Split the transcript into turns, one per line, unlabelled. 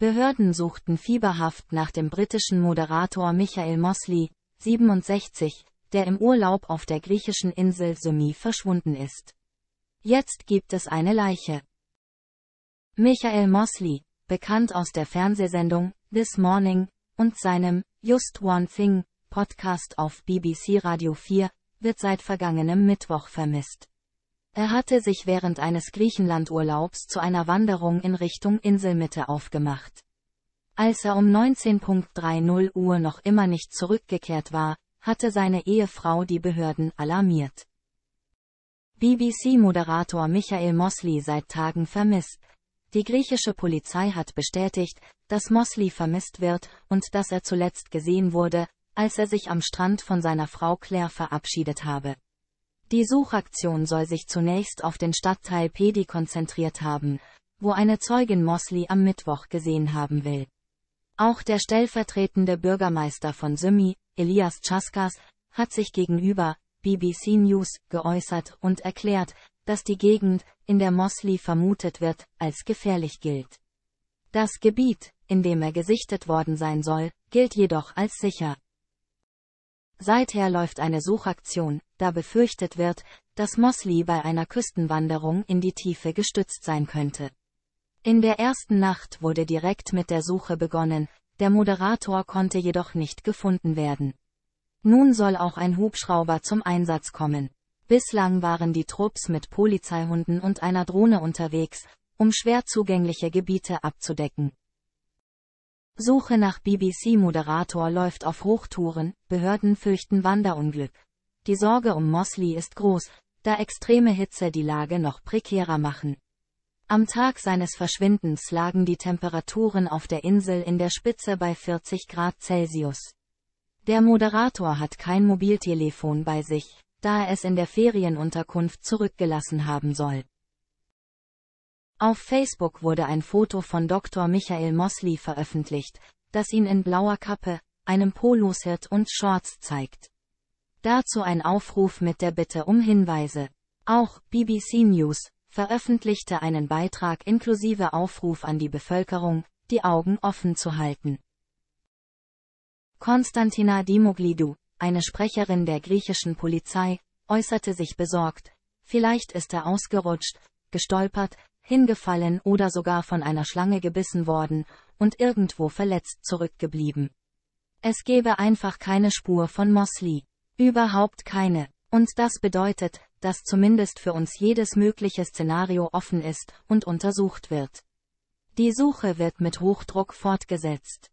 Behörden suchten fieberhaft nach dem britischen Moderator Michael Mosley, 67, der im Urlaub auf der griechischen Insel Sumi verschwunden ist. Jetzt gibt es eine Leiche. Michael Mosley, bekannt aus der Fernsehsendung This Morning und seinem Just One Thing Podcast auf BBC Radio 4, wird seit vergangenem Mittwoch vermisst. Er hatte sich während eines Griechenlandurlaubs zu einer Wanderung in Richtung Inselmitte aufgemacht. Als er um 19.30 Uhr noch immer nicht zurückgekehrt war, hatte seine Ehefrau die Behörden alarmiert. BBC-Moderator Michael Mosley seit Tagen vermisst. Die griechische Polizei hat bestätigt, dass Mosley vermisst wird und dass er zuletzt gesehen wurde, als er sich am Strand von seiner Frau Claire verabschiedet habe. Die Suchaktion soll sich zunächst auf den Stadtteil Pedi konzentriert haben, wo eine Zeugin Mosley am Mittwoch gesehen haben will. Auch der stellvertretende Bürgermeister von Sümi, Elias Chaskas, hat sich gegenüber BBC News geäußert und erklärt, dass die Gegend, in der Mosley vermutet wird, als gefährlich gilt. Das Gebiet, in dem er gesichtet worden sein soll, gilt jedoch als sicher. Seither läuft eine Suchaktion, da befürchtet wird, dass Mosley bei einer Küstenwanderung in die Tiefe gestützt sein könnte. In der ersten Nacht wurde direkt mit der Suche begonnen, der Moderator konnte jedoch nicht gefunden werden. Nun soll auch ein Hubschrauber zum Einsatz kommen. Bislang waren die Trupps mit Polizeihunden und einer Drohne unterwegs, um schwer zugängliche Gebiete abzudecken. Suche nach BBC-Moderator läuft auf Hochtouren, Behörden fürchten Wanderunglück. Die Sorge um Mosley ist groß, da extreme Hitze die Lage noch prekärer machen. Am Tag seines Verschwindens lagen die Temperaturen auf der Insel in der Spitze bei 40 Grad Celsius. Der Moderator hat kein Mobiltelefon bei sich, da er es in der Ferienunterkunft zurückgelassen haben soll. Auf Facebook wurde ein Foto von Dr. Michael Mosley veröffentlicht, das ihn in blauer Kappe, einem Poloshirt und Shorts zeigt. Dazu ein Aufruf mit der Bitte um Hinweise. Auch BBC News veröffentlichte einen Beitrag inklusive Aufruf an die Bevölkerung, die Augen offen zu halten. Konstantina Dimoglidou, eine Sprecherin der griechischen Polizei, äußerte sich besorgt, vielleicht ist er ausgerutscht, gestolpert, hingefallen oder sogar von einer Schlange gebissen worden und irgendwo verletzt zurückgeblieben. Es gebe einfach keine Spur von Mosley. Überhaupt keine. Und das bedeutet, dass zumindest für uns jedes mögliche Szenario offen ist und untersucht wird. Die Suche wird mit Hochdruck fortgesetzt.